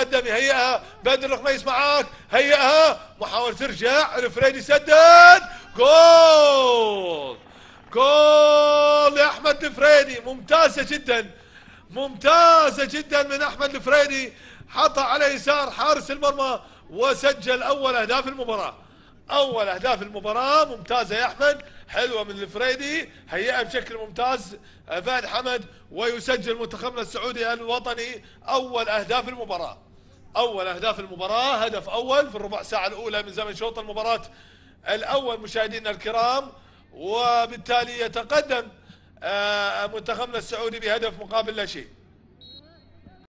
قدم يهيئها بدر الخميس معاك هيئها محاولة ترجع الفريدي سدد جول جول لأحمد الفريدي ممتازة جدا ممتازة جدا من أحمد الفريدي حطها على يسار حارس المرمى وسجل أول أهداف المباراة أول أهداف المباراة ممتازة يا أحمد حلوة من الفريدي هيئها بشكل ممتاز فهد حمد ويسجل منتخبنا السعودي الوطني أول أهداف المباراة أول أهداف المباراة هدف أول في الربع ساعة الأولى من زمن شوط المباراة الأول مشاهدينا الكرام وبالتالي يتقدم آه، منتخبنا السعودي بهدف مقابل لا شيء